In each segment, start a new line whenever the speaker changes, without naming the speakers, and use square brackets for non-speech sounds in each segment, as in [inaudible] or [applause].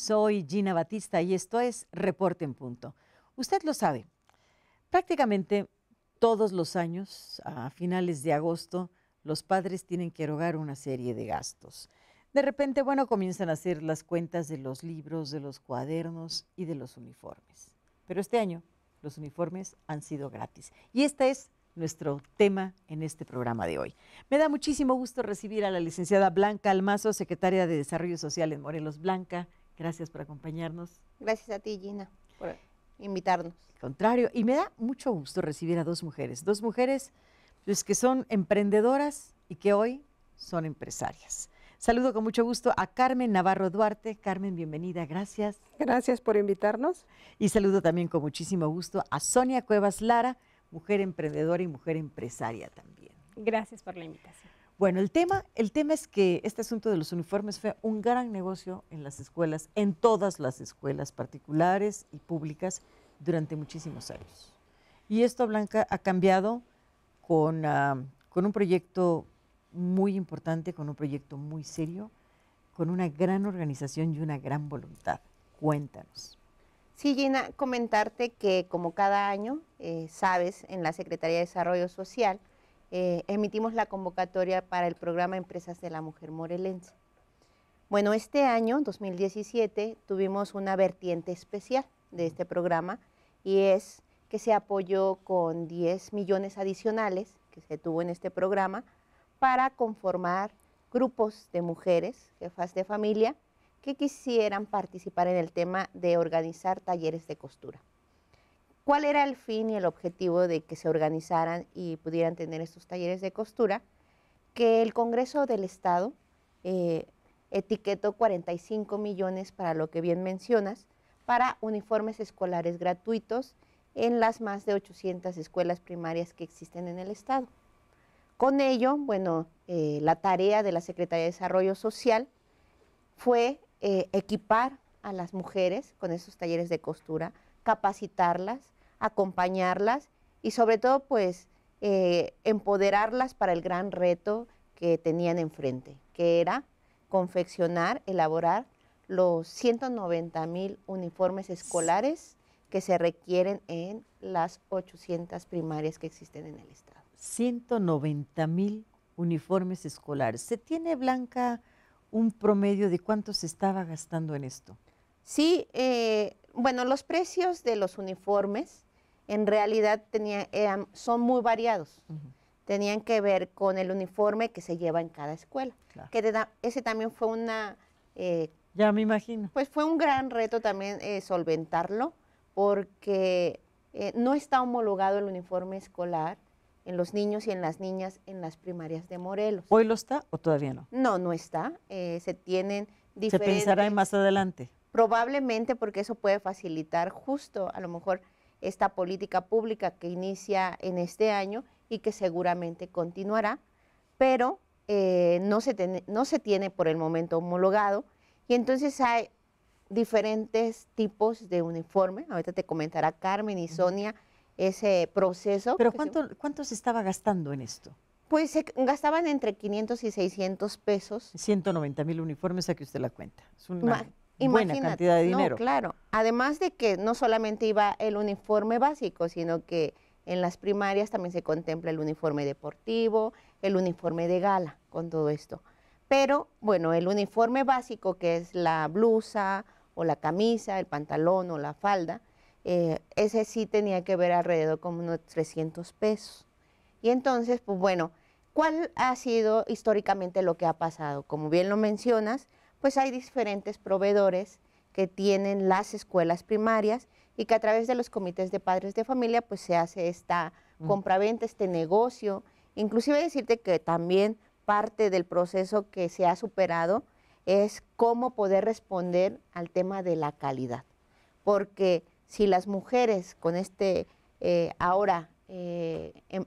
Soy Gina Batista y esto es Reporte en Punto. Usted lo sabe, prácticamente todos los años, a finales de agosto, los padres tienen que erogar una serie de gastos. De repente, bueno, comienzan a hacer las cuentas de los libros, de los cuadernos y de los uniformes. Pero este año los uniformes han sido gratis. Y este es nuestro tema en este programa de hoy. Me da muchísimo gusto recibir a la licenciada Blanca Almazo, secretaria de Desarrollo Social en Morelos. Blanca, Gracias por acompañarnos.
Gracias a ti, Gina,
por invitarnos. Al contrario, y me da mucho gusto recibir a dos mujeres, dos mujeres pues, que son emprendedoras y que hoy son empresarias. Saludo con mucho gusto a Carmen Navarro Duarte. Carmen, bienvenida, gracias. Gracias por invitarnos. Y saludo también con muchísimo gusto a Sonia Cuevas Lara, mujer emprendedora y mujer empresaria también.
Gracias por la invitación.
Bueno, el tema, el tema es que este asunto de los uniformes fue un gran negocio en las escuelas, en todas las escuelas particulares y públicas durante muchísimos años. Y esto, Blanca, ha cambiado con, ah, un proyecto muy importante, con un proyecto muy serio, con una gran organización y una gran voluntad. Cuéntanos.
Sí, Gina, comentarte que como cada año, eh, sabes, en la Secretaría de Desarrollo Social, eh, emitimos la convocatoria para el programa Empresas de la Mujer Morelense. Bueno, este año, 2017, tuvimos una vertiente especial de este programa y es que se apoyó con 10 millones adicionales que se tuvo en este programa para conformar grupos de mujeres, jefas de familia, que quisieran participar en el tema de organizar talleres de costura. ¿Cuál era el fin y el objetivo de que se organizaran y pudieran tener estos talleres de costura? Que el Congreso del Estado eh, etiquetó 45 millones para lo que bien mencionas, para uniformes escolares gratuitos en las más de 800 escuelas primarias que existen en el Estado. Con ello, bueno, eh, la tarea de la Secretaría de Desarrollo Social fue eh, equipar a las mujeres con esos talleres de costura, capacitarlas, acompañarlas y sobre todo pues eh, empoderarlas para el gran reto que tenían enfrente, que era confeccionar, elaborar los 190 mil uniformes escolares que se requieren en las 800 primarias que existen en el estado.
190 mil uniformes escolares. ¿Se tiene, Blanca, un promedio de cuánto se estaba gastando en esto?
Sí, eh, bueno, los precios de los uniformes en realidad son muy variados. Tenían que ver con el uniforme que se lleva en cada escuela. Que ese también fue una... Eh, ya me imagino. Pues fue un gran reto también eh, solventarlo, porque eh, no está homologado el uniforme escolar en los niños y en las niñas en las primarias de Morelos.
¿Hoy lo está o todavía no?
No, no está. se tienen diferentes... Se pensará en más adelante probablemente porque eso puede facilitar justo a lo mejor esta política pública que inicia en este año y que seguramente continuará, pero eh, no, se no se tiene por el momento homologado y entonces hay diferentes tipos de uniforme, ahorita te comentará Carmen y Sonia ese proceso. ¿Pero cuánto,
se... cuánto se estaba gastando en esto?
Pues se gastaban entre 500 y 600 pesos.
190 mil uniformes, a que usted la cuenta. Es
Imagínate, buena cantidad de dinero. claro. Además de que no solamente iba el uniforme básico, sino que en las primarias también se contempla el uniforme deportivo, el uniforme de gala, con todo esto. Pero bueno, el uniforme básico que es la blusa o la camisa, el pantalón o la falda, eh, ese sí tenía que ver alrededor como unos 300 pesos. Y entonces, pues bueno, ¿cuál ha sido históricamente lo que ha pasado? Como bien lo mencionas, pues hay diferentes proveedores que tienen las escuelas primarias y que a través de los comités de padres de familia pues se hace esta mm. compraventa, este negocio. Inclusive decirte que también parte del proceso que se ha superado es cómo poder responder al tema de la calidad. Porque si las mujeres con este, eh, ahora, eh, em,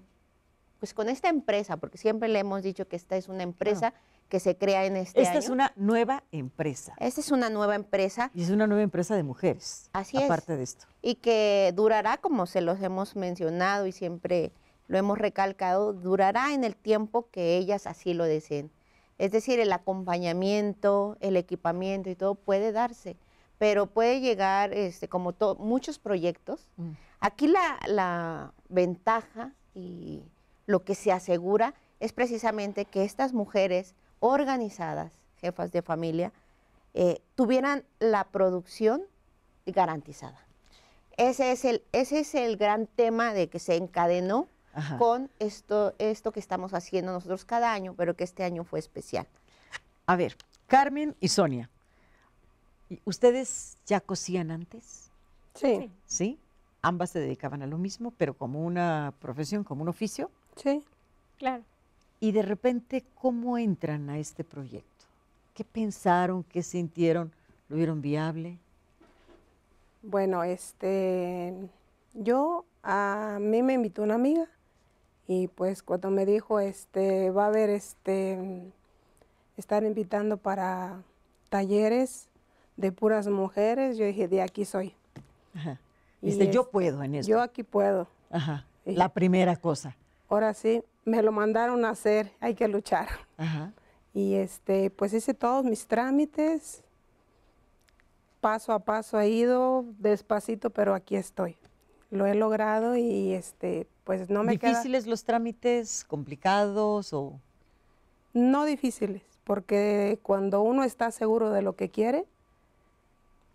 pues con esta empresa, porque siempre le hemos dicho que esta es una empresa que se crea en este Esta es
una nueva empresa.
Esta es una nueva empresa.
Y es una nueva empresa de mujeres. Así es. Aparte de esto.
Y que durará, como se los hemos mencionado y siempre lo hemos recalcado, durará en el tiempo que ellas así lo deseen. Es decir, el acompañamiento, el equipamiento y todo puede darse, pero puede llegar, este, como muchos proyectos, mm. aquí la ventaja y lo que se asegura es precisamente que estas mujeres organizadas, jefas de familia, eh, tuvieran la producción garantizada. Ese es el, ese es el gran tema de que se encadenó con esto, esto que estamos haciendo nosotros cada año, pero que este año fue especial.
A ver, Carmen y Sonia, ¿ustedes ya cosían antes? Sí. ¿Sí? Ambas se dedicaban a lo mismo, pero como una profesión, como un oficio. Sí, claro y de repente, ¿cómo entran a este proyecto? ¿Qué pensaron? ¿Qué sintieron? ¿Lo vieron viable?
Bueno, este, yo, a mí me invitó una amiga y pues cuando me dijo, este, va a haber, este, estar invitando para talleres de puras mujeres, yo dije, de aquí soy.
Ajá. Dice, yo este, puedo en eso. Yo
aquí puedo.
Ajá. La primera cosa
ahora sí, me lo mandaron a hacer, hay que luchar. Y este, pues hice todos mis trámites, paso a paso he ido, despacito, pero aquí estoy. Lo he logrado y
este, pues no me ¿Difíciles los trámites, complicados o...?
No difíciles, porque cuando uno está seguro de lo que quiere,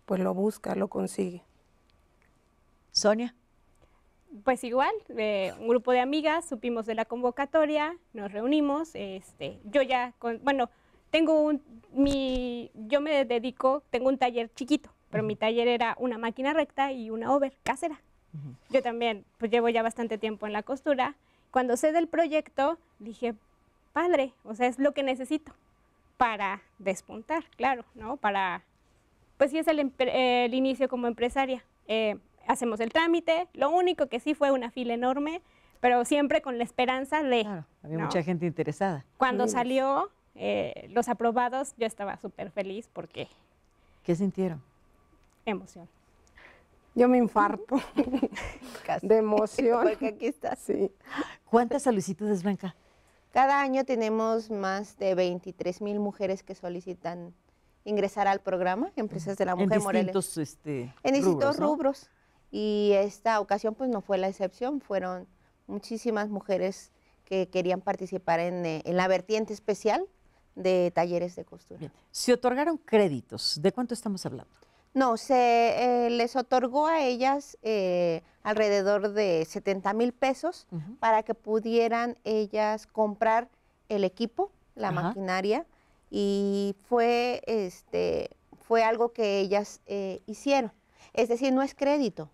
pues lo busca, lo consigue. Sonia
pues igual, eh, un grupo de amigas, supimos de la convocatoria, nos reunimos, este, yo ya, con, bueno, tengo un, mi, yo me dedico, tengo un taller chiquito, pero mi taller era una máquina recta y una over casera. Yo también, pues llevo ya bastante tiempo en la costura. Cuando sé del proyecto, dije, padre, o sea, es lo que necesito para despuntar, claro, ¿no? Para, pues sí es el, el inicio como empresaria. Eh, hacemos el trámite. Lo único que sí fue una fila enorme, pero siempre con la esperanza de... Claro, había mucha
gente interesada.
Cuando salió eh, los aprobados, yo estaba súper feliz porque...
¿Qué
sintieron? Emoción. Yo me infarto
[laughs] de
emoción. Porque aquí
está. Sí. ¿Cuántas
solicitudes, Blanca? Cada año tenemos más de 23 mil mujeres que solicitan ingresar al programa Empresas de la Mujer en distintos,
este, en distintos rubros.
rubros. Y esta ocasión pues no fue la excepción, fueron muchísimas mujeres que querían participar en, eh, la vertiente especial de talleres de costura.
¿Se otorgaron créditos? ¿De cuánto estamos hablando?
No, se eh, les otorgó a ellas eh, alrededor de 70 mil pesos para que pudieran ellas comprar el equipo, la maquinaria, y fue, este, fue algo que ellas hicieron. Es decir, no es crédito,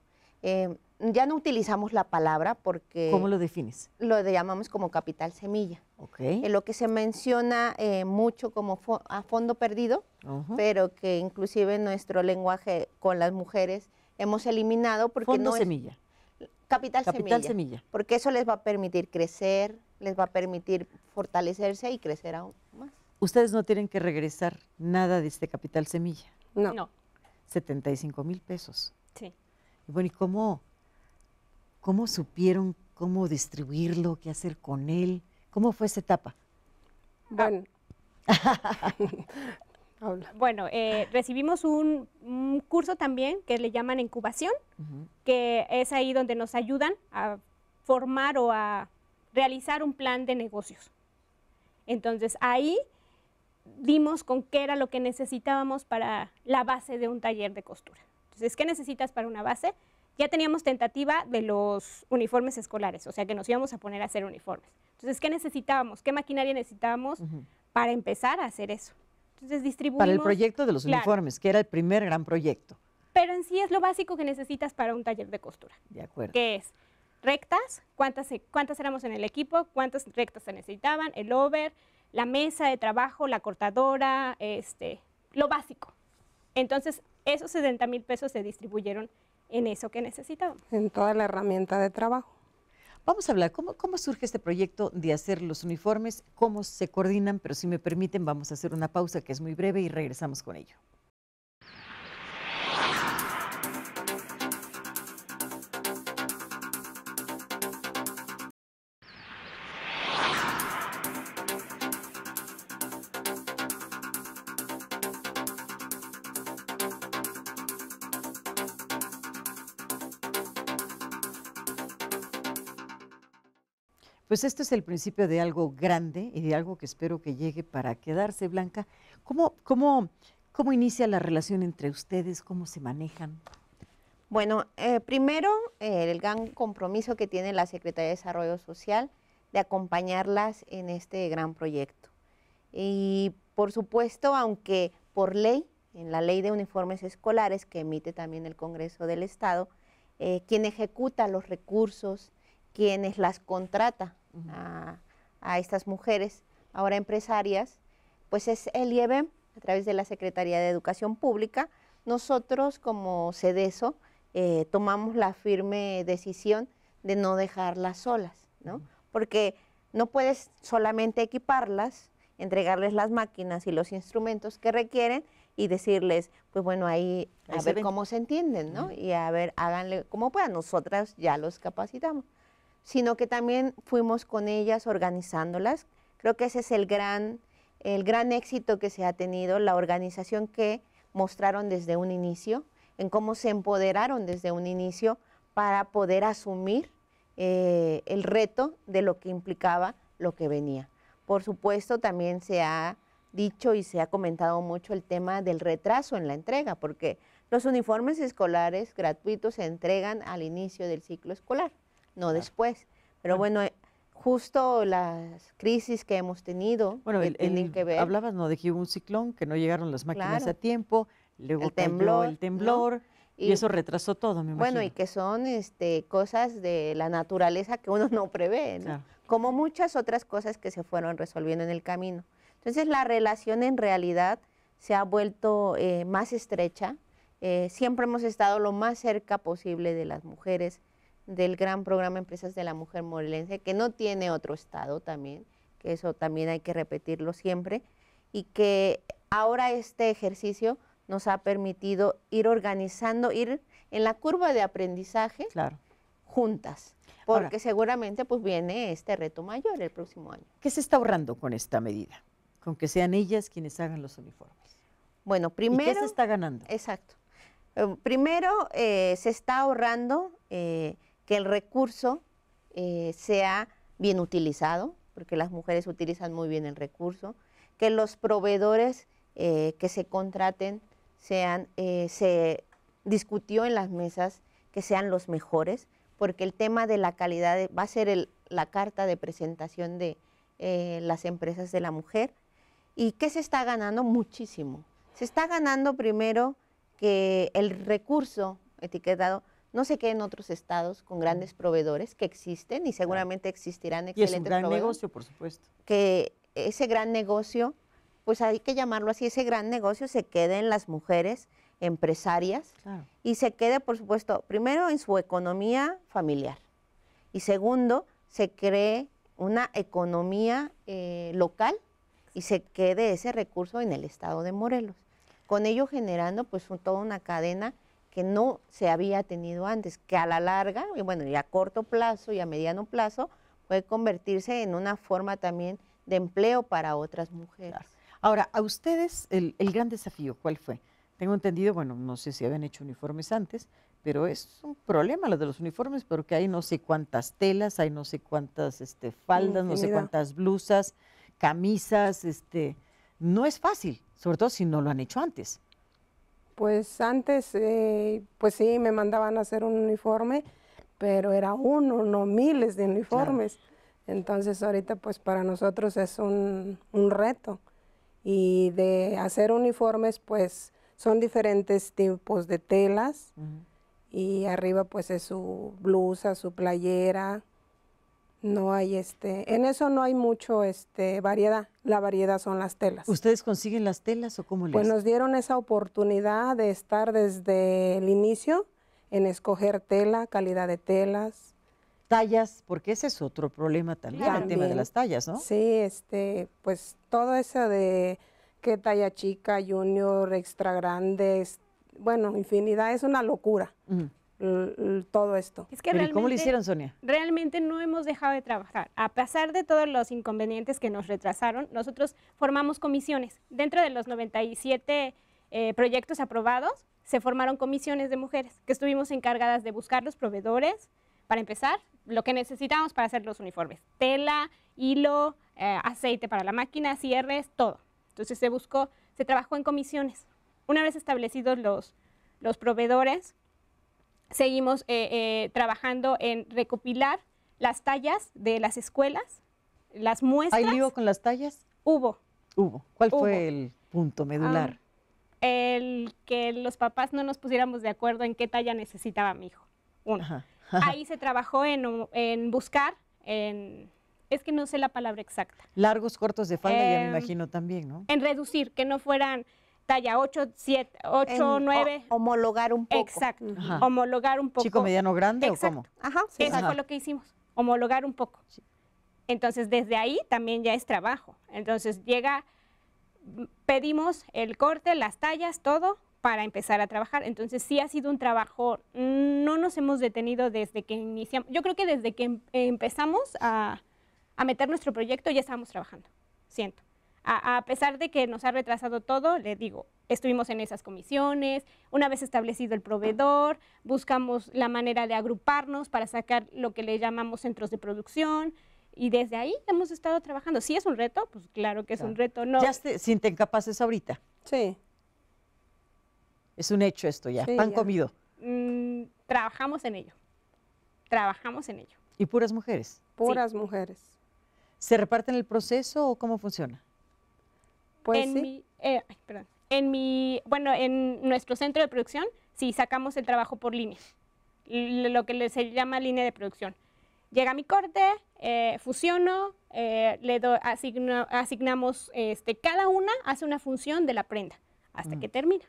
Em, ya no utilizamos la palabra porque... ¿Cómo lo defines? Lo llamamos como capital semilla. Ok. lo que se menciona eh, mucho como a fondo perdido, pero que inclusive en nuestro lenguaje con las mujeres hemos eliminado porque fondo no semilla. capital, capital semilla, semilla. Porque eso les va a permitir crecer, les va a permitir fortalecerse y crecer aún
más.
Ustedes no tienen que regresar nada de este capital semilla. No. no. 75 mil pesos. Sí bueno, ¿y cómo, cómo supieron cómo distribuirlo, qué hacer con él? ¿Cómo fue esa etapa?
Bueno. [laughs] bueno, eh, recibimos un, curso también que le llaman incubación, que es ahí donde nos ayudan a formar o a realizar un plan de negocios. Entonces ahí dimos con qué era lo que necesitábamos para la base de un taller de costura. Entonces, ¿qué necesitas para una base? Ya teníamos tentativa de los uniformes escolares, o sea que nos íbamos a poner a hacer uniformes. Entonces, ¿qué necesitábamos? ¿Qué maquinaria necesitábamos para empezar a hacer eso? Entonces, distribuimos... Para el proyecto de los uniformes,
que era el primer gran proyecto.
Pero en sí es lo básico que necesitas para un taller de costura.
De acuerdo. Que
es rectas, cuántas, cuántas éramos en el equipo, cuántas rectas se necesitaban, el over, la mesa de trabajo, la cortadora, este, lo básico. Entonces, esos 70 mil pesos se distribuyeron en eso que necesitaban.
En toda la herramienta de trabajo. Vamos a hablar, ¿cómo surge este proyecto de hacer los uniformes? ¿Cómo se coordinan? Pero si me permiten, vamos a hacer una pausa que es muy breve y regresamos con ello. Pues esto es el principio de algo grande y de algo que espero que llegue para quedarse, Blanca. ¿Cómo, inicia la relación entre ustedes? ¿Cómo se manejan?
Bueno, eh, primero, eh, el gran compromiso que tiene la Secretaría de Desarrollo Social de acompañarlas en este gran proyecto. Y por supuesto, aunque por ley, en la ley de uniformes escolares que emite también el Congreso del Estado, eh, quien ejecuta los recursos, quienes las contrata a, estas mujeres, ahora empresarias, pues es el IEBEM, a través de la Secretaría de Educación Pública. Nosotros como CEDESO eh, tomamos la firme decisión de no dejarlas solas, ¿no? Porque no puedes solamente equiparlas, entregarles las máquinas y los instrumentos que requieren y decirles, pues bueno, ahí a ver cómo se entienden, ¿no? Y a ver, háganle como puedan, nosotras ya los capacitamos sino que también fuimos con ellas organizándolas. Creo que ese es el gran, el gran éxito que se ha tenido, la organización que mostraron desde un inicio, en cómo se empoderaron desde un inicio para poder asumir eh, el reto de lo que implicaba lo que venía. Por supuesto, también se ha dicho y se ha comentado mucho el tema del retraso en la entrega, porque los uniformes escolares gratuitos se entregan al inicio del ciclo escolar no después. Pero bueno, eh, justo las crisis que hemos tenido bueno, que ver. Hablabas,
¿no? De que hubo un ciclón, que no llegaron las máquinas a tiempo, luego el temblor, el temblor. Y, eso retrasó todo, me imagino. Bueno, y
que son este, cosas de la naturaleza que uno [laughs] no prevé, ¿no? como muchas otras cosas que se fueron resolviendo en el camino. Entonces la relación en realidad se ha vuelto eh, más estrecha. Eh, siempre hemos estado lo más cerca posible de las mujeres, del gran programa Empresas de la Mujer Morelense, que no tiene otro estado también, que eso también hay que repetirlo siempre, y que ahora este ejercicio nos ha permitido ir organizando, ir en la curva de aprendizaje juntas, porque seguramente pues viene este reto mayor el próximo año.
¿Qué se está ahorrando con esta medida? Con que sean ellas quienes hagan los uniformes. Bueno, primero... qué se está ganando?
Exacto. Em, primero, eh, se está ahorrando eh, que el recurso eh, sea bien utilizado, porque las mujeres utilizan muy bien el recurso, que los proveedores eh, que se contraten sean, eh, se discutió en las mesas que sean los mejores, porque el tema de la calidad va a ser la carta de presentación de las empresas de la mujer. ¿Y qué se está ganando? Muchísimo. Se está ganando primero que el recurso etiquetado no se queden otros estados con grandes proveedores que existen y seguramente existirán excelentes proveedores. Y es un gran negocio, por supuesto. Que ese gran negocio, pues hay que llamarlo así, ese gran negocio se quede en las mujeres empresarias y se quede, por supuesto, primero en su economía familiar y segundo, se cree una economía eh, local y se quede ese recurso en el estado de Morelos. Con ello generando pues toda una cadena que no se había tenido antes, que a la larga, y bueno, y a corto plazo y a mediano plazo, puede convertirse en una forma también de empleo para otras mujeres.
Ahora, a ustedes, el, gran desafío, ¿cuál fue? Tengo entendido, bueno, no sé si habían hecho uniformes antes, pero es un problema lo de los uniformes porque hay no sé cuántas telas, hay no sé cuántas este, faldas, no sé cuántas blusas, camisas, este, no es fácil, sobre todo si no lo han hecho antes.
Pues antes, eh, pues sí, me mandaban a hacer un uniforme, pero era uno, no miles de uniformes. Entonces ahorita pues para nosotros es un, reto. Y de hacer uniformes pues son diferentes tipos de telas y arriba pues es su blusa, su playera, no hay este, en eso no hay mucho este variedad.
La variedad son las telas. ¿Ustedes consiguen las telas o cómo les? Pues nos
dieron esa oportunidad de estar desde el inicio en escoger tela, calidad de telas,
tallas, porque ese es otro problema también, el tema de las tallas, ¿no?
Sí, este, pues todo eso de qué talla chica, junior, extra grande, bueno, infinidad es una locura. Eh, eh, todo esto. cómo lo hicieron, Sonia?
Realmente no hemos dejado de trabajar. A pesar de todos los inconvenientes que nos retrasaron, nosotros formamos comisiones. Dentro de los 97 eh, proyectos aprobados, se formaron comisiones de mujeres que estuvimos encargadas de buscar los proveedores, para empezar, lo que necesitamos para hacer los uniformes. Tela, hilo, aceite para la máquina, cierres, todo. Entonces se buscó, se trabajó en comisiones. Una vez establecidos los, los proveedores, Seguimos eh, eh, trabajando en recopilar las tallas de las escuelas,
las muestras. ¿Hay lío con las tallas? Hubo. Hubo. ¿Cuál fue el punto medular?
Ah, el que los papás no nos pusiéramos de acuerdo en qué talla necesitaba mi hijo. Ahí se trabajó en, en buscar, en es que no sé la palabra exacta.
Largos, cortos de falda, ya me em, imagino también, ¿no?
En reducir, que no fueran talla 8, 7, 8, 9. homologar un poco. Exacto, homologar un poco. Chico, mediano, grande o cómo. Ajá, sí. Eso fue lo que hicimos, homologar un poco. Entonces, desde ahí también ya es trabajo. Entonces, llega, pedimos el corte, las tallas, todo para empezar a trabajar. Entonces, sí ha sido un trabajo, no nos hemos detenido desde que iniciamos. Yo creo que desde que em-, empezamos a, a meter nuestro proyecto ya estábamos trabajando, siento a, pesar de que nos ha retrasado todo, le digo, estuvimos en esas comisiones, una vez establecido el proveedor, buscamos la manera de agruparnos para sacar lo que le llamamos centros de producción. Y desde ahí hemos estado trabajando. Si es un reto, pues claro que es un reto. No. Ya te
sienten capaces ahorita. Sí. Es un hecho esto ya, Han comido.
Mm, trabajamos en ello. Trabajamos en ello.
¿Y puras mujeres?
Puras mujeres.
¿Se reparten el proceso o cómo funciona?
Pues eh, en Mi, bueno, en nuestro centro de producción, sí sacamos el trabajo por línea, lo que se llama línea de producción. Llega mi corte, eh, fusiono, eh, le asignamos, este, cada una hace una función de la prenda hasta mm. que termina.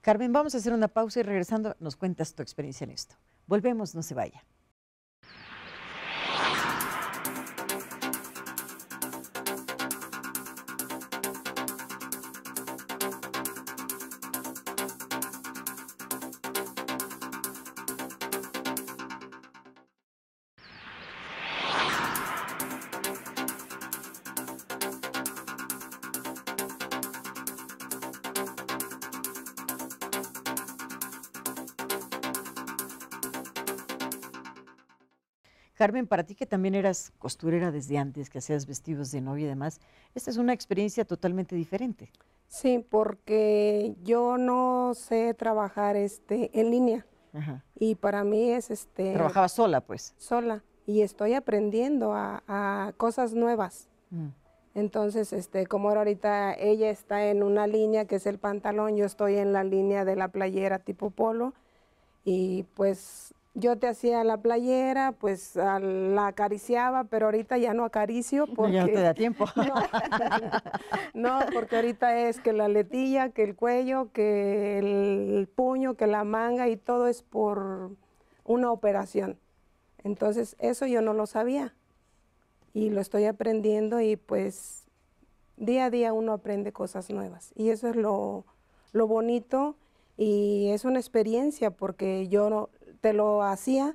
Carmen, vamos a hacer una pausa y regresando nos cuentas tu experiencia en esto. Volvemos, no se vaya. Carmen, para ti que también eras costurera desde antes, que hacías vestidos de novia y demás, esta es una experiencia totalmente diferente.
Sí, porque yo no sé trabajar este, en línea. Y para mí es este. Trabajaba
sola, pues.
Sola. Y estoy aprendiendo a, cosas nuevas. Mm. Entonces, este, como ahorita ella está en una línea que es el pantalón, yo estoy en la línea de la playera tipo polo. Y pues yo te hacía la playera, pues la acariciaba, pero ahorita ya no acaricio porque... [laughs] Ya no te da
tiempo. [laughs]
No, porque ahorita es que la letilla, que el cuello, que el puño, que la manga y todo es por una operación. Entonces eso yo no lo sabía y lo estoy aprendiendo y pues día a día uno aprende cosas nuevas y eso es lo, lo bonito y es una experiencia porque yo no, te lo hacía,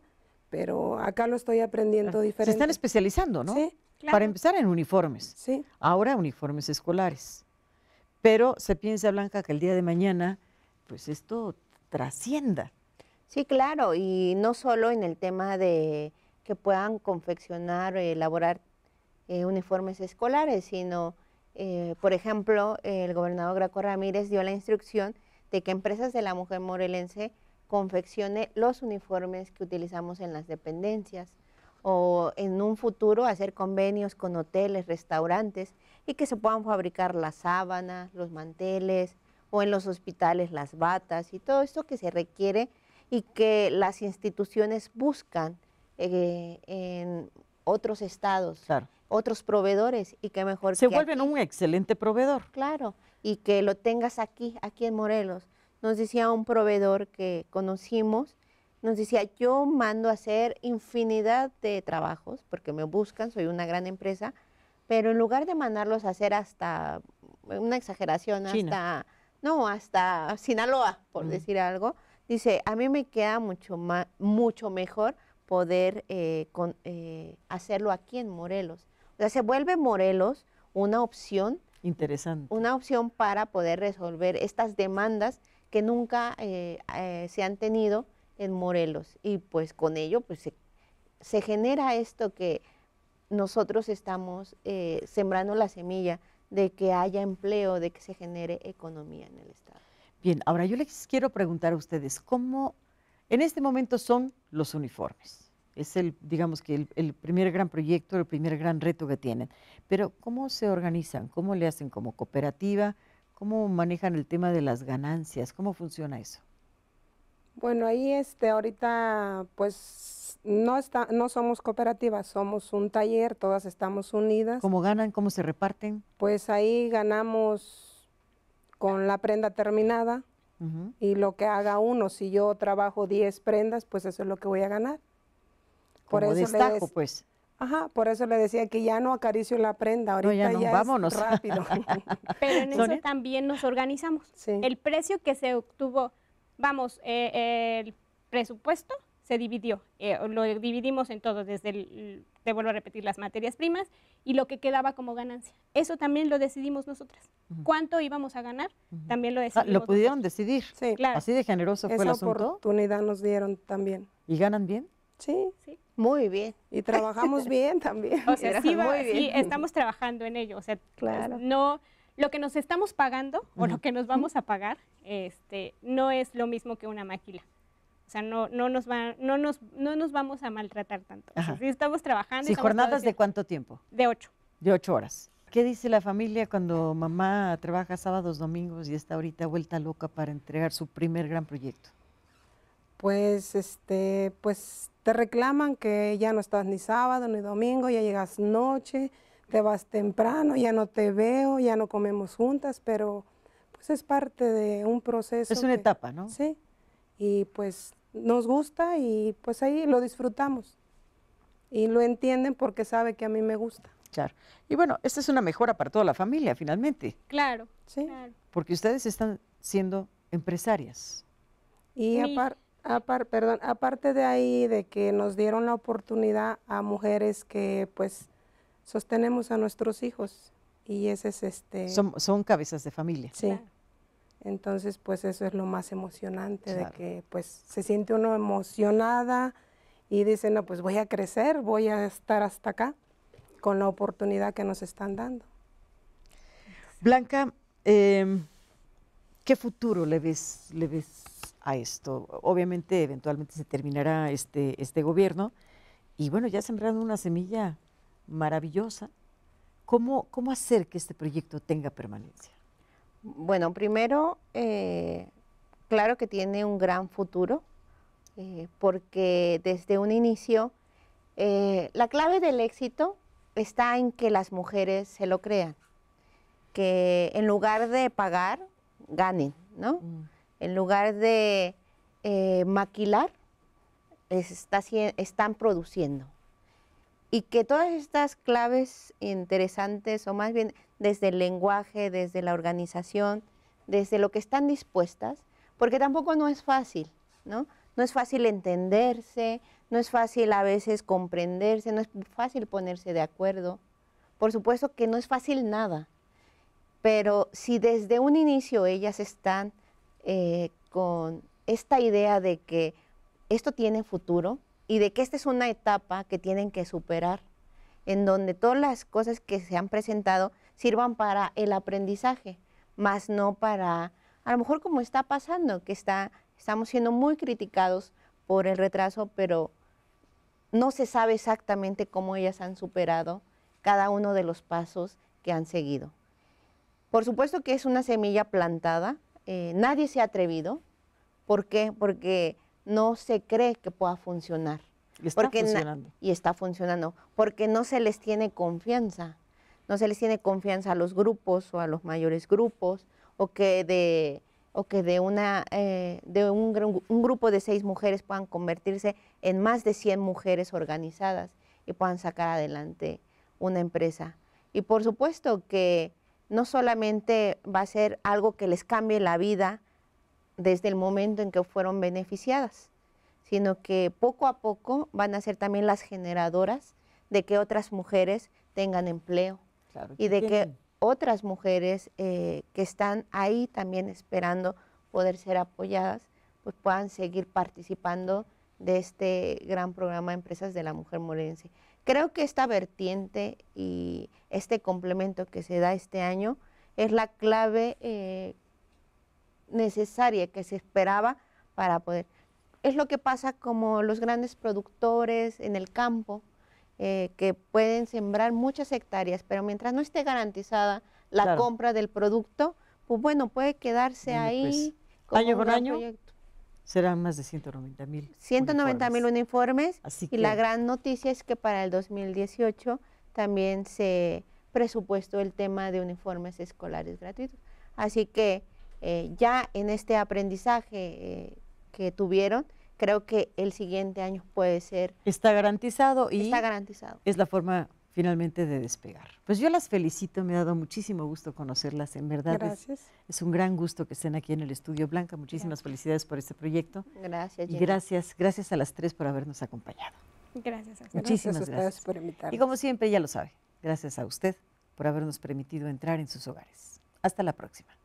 pero acá lo estoy aprendiendo diferente. Se están
especializando, ¿no? Sí. Claro. Para empezar en uniformes. Sí. Ahora uniformes escolares. Pero se piensa, Blanca, que el día de mañana, pues esto trascienda.
Sí, claro, y no solo en el tema de que puedan confeccionar, o elaborar eh, uniformes escolares, sino, eh, por ejemplo, el gobernador Graco Ramírez dio la instrucción de que empresas de la mujer morelense confeccione los uniformes que utilizamos en las dependencias o en un futuro hacer convenios con hoteles, restaurantes y que se puedan fabricar las sábanas, los manteles o en los hospitales las batas y todo esto que se requiere y que las instituciones buscan eh, en otros estados, otros proveedores y que mejor... Se vuelven un excelente proveedor. Claro, y que lo tengas aquí, aquí en Morelos nos decía un proveedor que conocimos, nos decía, yo mando a hacer infinidad de trabajos, porque me buscan, soy una gran empresa, pero en lugar de mandarlos a hacer hasta, una exageración, hasta, no, hasta Sinaloa, por decir algo, dice, a mí me queda mucho, mucho mejor poder eh, eh, hacerlo aquí en Morelos. O sea, se vuelve Morelos una opción.
Interesante.
Una opción para poder resolver estas demandas que nunca eh, eh, se han tenido en Morelos. Y pues con ello pues, se, genera esto que nosotros estamos eh, sembrando la semilla de que haya empleo, de que se genere economía en el Estado.
Bien, ahora yo les quiero preguntar a ustedes, ¿cómo en este momento son los uniformes? Es el, digamos que el, primer gran proyecto, el primer gran reto que tienen. Pero ¿cómo se organizan? ¿Cómo le hacen como cooperativa? ¿Cómo manejan el tema de las ganancias? ¿Cómo funciona eso?
Bueno, ahí este, ahorita pues no, está, no somos cooperativas, somos un taller, todas estamos unidas.
¿Cómo ganan? ¿Cómo se reparten?
Pues ahí ganamos con la prenda terminada y lo que haga uno. Si yo trabajo 10 prendas, pues eso es lo que voy a ganar. Por Como pues. Ajá, por eso le decía que ya no acaricio la prenda, ahorita ya, rápido.
[laughs]
Pero en eso también nos organizamos. El precio que se obtuvo, vamos, eh, el presupuesto se dividió, eh, lo dividimos en todo, desde, el, te vuelvo a repetir, las materias primas y lo que quedaba como ganancia. Eso también lo decidimos nosotras. ¿Cuánto íbamos a ganar? También lo ah, decidimos. lo pudieron
decidir. Sí. Así de generoso
fue el
asunto. Esa oportunidad nos dieron
también.
¿Y ganan bien? Sí. Sí. Muy
bien.
Y trabajamos bien también. [laughs] O sea, sí, estamos
trabajando en ello. O sea, claro. no, lo que nos estamos pagando o lo que nos vamos a pagar este, no es lo mismo que una máquina. O sea, no, no, nos, va, no, nos, no nos vamos a maltratar tanto. Si sí, estamos trabajando. ¿Y jornadas de
cuánto tiempo? De ocho. De ocho horas. ¿Qué dice la familia cuando mamá trabaja sábados, domingos y está ahorita vuelta loca para entregar su primer gran proyecto?
Pues, este, pues te reclaman que ya no estás ni sábado ni domingo, ya llegas noche, te vas temprano, ya no te veo, ya no comemos juntas, pero pues es parte de un proceso. Es una etapa, ¿no? Sí, y pues nos gusta y pues ahí lo disfrutamos. Y lo entienden porque sabe que a mí me gusta.
Claro. Y bueno, esta es una mejora para toda la familia, finalmente.
Claro, sí. Claro.
Porque ustedes están siendo empresarias.
Y aparte perdón, aparte de ahí, de que nos dieron la oportunidad a mujeres que pues sostenemos a nuestros hijos y ese es este...
Son, cabezas de familia. Sí.
Entonces, pues eso es lo más emocionante, de que pues se siente uno emocionada y dice, no, pues voy a crecer, voy a estar hasta acá con la oportunidad que nos están dando.
Blanca, em, ¿qué futuro le ves, le ves a esto. Obviamente, eventualmente se terminará este, este gobierno y bueno, ya sembrando una semilla maravillosa. ¿Cómo, ¿Cómo hacer que este proyecto tenga permanencia?
Bueno, primero, eh, claro que tiene un gran futuro, eh, porque desde un inicio, eh, la clave del éxito está en que las mujeres se lo crean, que en lugar de pagar, ganen, ¿no? Mm en lugar de eh, maquilar, están produciendo. Y que todas estas claves interesantes, o más bien desde el lenguaje, desde la organización, desde lo que están dispuestas, porque tampoco no es fácil, ¿no? No es fácil entenderse, no es fácil a veces comprenderse, no es fácil ponerse de acuerdo. Por supuesto que no es fácil nada, pero si desde un inicio ellas están eh, con esta idea de que esto tiene futuro y de que esta es una etapa que tienen que superar, en donde todas las cosas que se han presentado sirvan para el aprendizaje, más no para, a lo mejor como está pasando, que estamos siendo muy criticados por el retraso, pero no se sabe exactamente cómo ellas han superado cada uno de los pasos que han seguido. Por supuesto que es una semilla plantada, eh, nadie se ha atrevido. ¿Por qué? Porque no se cree que pueda funcionar. Y está funcionando. Y está funcionando, porque no se les tiene confianza. No se les tiene confianza a los grupos o a los mayores grupos, o que de, o que de, una, eh, de un, un, grupo de seis mujeres puedan convertirse en más de 100 mujeres organizadas y puedan sacar adelante una empresa. Y por supuesto que no solamente va a ser algo que les cambie la vida desde el momento en que fueron beneficiadas, sino que poco a poco van a ser también las generadoras de que otras mujeres tengan empleo y de que otras mujeres eh, que están ahí también esperando poder ser apoyadas, pues puedan seguir participando de este gran programa de Empresas de la Mujer Morense. Creo que esta vertiente y este complemento que se da este año es la clave eh, necesaria que se esperaba para poder. Es lo que pasa como los grandes productores en el campo, eh, que pueden sembrar muchas hectáreas, pero mientras no esté garantizada la compra del producto, pues bueno, puede quedarse ahí. Pues, año con año. Proyecto.
Serán más de 190 mil.
190 mil uniformes. Y la gran noticia es que para el 2018 también se presupuestó el tema de uniformes escolares gratuitos. Así que eh, ya en este aprendizaje eh, que tuvieron, creo que el siguiente año puede ser... Está garantizado y... Está garantizado.
Es la forma finalmente de despegar. Pues yo las felicito, me ha dado muchísimo gusto conocerlas, en verdad. Gracias. Es, un gran gusto que estén aquí en el estudio Blanca. Muchísimas felicidades por este proyecto. Gracias. Y gracias, gracias a las tres por habernos acompañado. Gracias. A Muchísimas gracias, gracias. por invitarnos. Y como siempre ya lo sabe, gracias a usted por habernos permitido entrar en sus hogares. Hasta la próxima.